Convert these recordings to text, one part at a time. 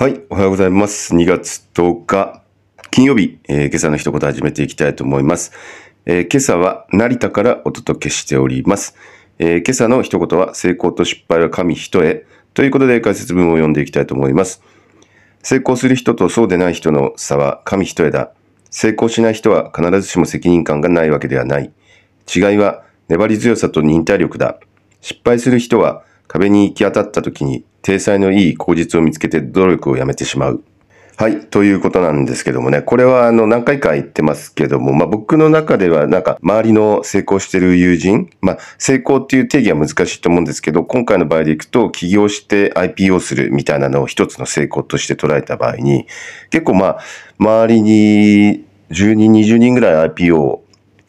はい、おはようございます。2月10日、金曜日、えー、今朝の一言始めていきたいと思います、えー、今朝は成田からお届けしております、えー、今朝の一言は、成功と失敗は紙一重ということで解説文を読んでいきたいと思います。成功する人とそうでない人の差は紙一重だ。成功しない人は必ずしも責任感がないわけではない。違いは粘り強さと忍耐力だ。失敗する人は壁に行き当たった時に体裁のいい口実を見つけて努力をやめてしまう。はい。ということなんですけどもね。これはあの何回か言ってますけども、まあ僕の中ではなんか周りの成功してる友人、まあ成功っていう定義は難しいと思うんですけど、今回の場合でいくと起業して IPO するみたいなのを一つの成功として捉えた場合に、結構まあ周りに10人、20人ぐらい IPO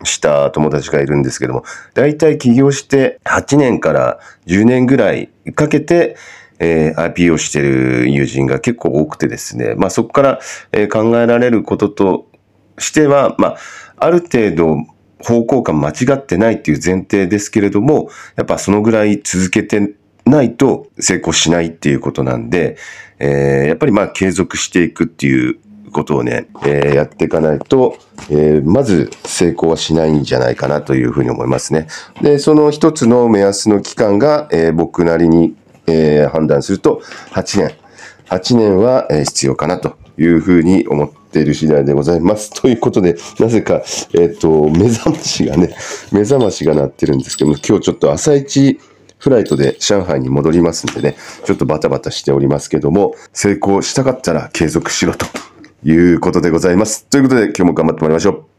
した友達がいるんですけども、大体起業して8年から10年ぐらいかけて、えー、IP をしている友人が結構多くてですね、まあ、そこから、えー、考えられることとしては、まあ、ある程度方向感間違ってないっていう前提ですけれども、やっぱそのぐらい続けてないと成功しないっていうことなんで、えー、やっぱりまあ継続していくっていうことをね、えー、やっていかないと、えー、まず成功はしないんじゃないかなというふうに思いますね。で、その一つの目安の期間が、えー、僕なりにえー、判断すると8年。8年は必要かなというふうに思っている次第でございます。ということで、なぜか、えっ、ー、と、目覚ましがね、目覚ましが鳴ってるんですけども、今日ちょっと朝一フライトで上海に戻りますんでね、ちょっとバタバタしておりますけども、成功したかったら継続しろということでございます。ということで、今日も頑張ってまいりましょう。